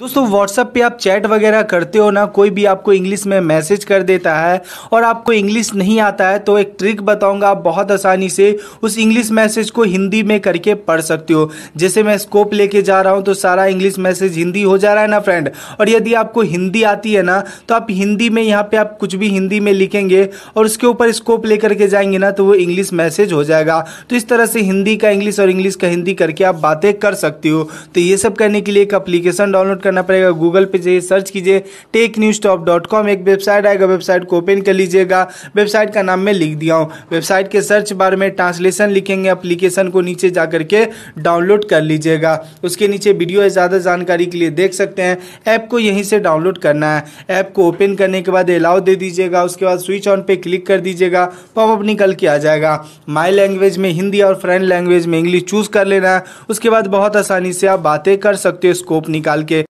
दोस्तों व्हाट्सअप पे आप चैट वगैरह करते हो ना कोई भी आपको इंग्लिश में मैसेज कर देता है और आपको इंग्लिश नहीं आता है तो एक ट्रिक बताऊंगा आप बहुत आसानी से उस इंग्लिश मैसेज को हिंदी में करके पढ़ सकते हो जैसे मैं स्कोप लेके जा रहा हूं तो सारा इंग्लिश मैसेज हिंदी हो जा रहा है ना फ्रेंड और यदि आपको हिंदी आती है ना तो आप हिंदी में यहाँ पर आप कुछ भी हिंदी में लिखेंगे और उसके ऊपर स्कोप ले करके जाएंगे ना तो वो इंग्लिश मैसेज हो जाएगा तो इस तरह से हिंदी का इंग्लिश और इंग्लिश का हिंदी करके आप बातें कर सकते हो तो ये सब करने के लिए एक अप्लीकेशन डाउनलोड करना पड़ेगा गूगल पे जाइए सर्च कीजिए tech news top dot com एक वेबसाइट आएगा वेबसाइट को ओपन कर लीजिएगा वेबसाइट का नाम मैं लिख दिया हूँ वेबसाइट के सर्च बार में ट्रांसलेशन लिखेंगे अप्लीकेशन को नीचे जा करके डाउनलोड कर लीजिएगा उसके नीचे वीडियो है ज़्यादा जानकारी के लिए देख सकते हैं ऐप को यहीं से डाउनलोड करना है ऐप को ओपन करने के बाद अलाउ दे दीजिएगा उसके बाद स्विच ऑन पे क्लिक कर दीजिएगा पॉपअप निकल के आ जाएगा माई लैंग्वेज में हिंदी और फ्रेंड लैंग्वेज में इंग्लिश चूज़ कर लेना है उसके बाद बहुत आसानी से आप बातें कर सकते हो स्कोप निकाल के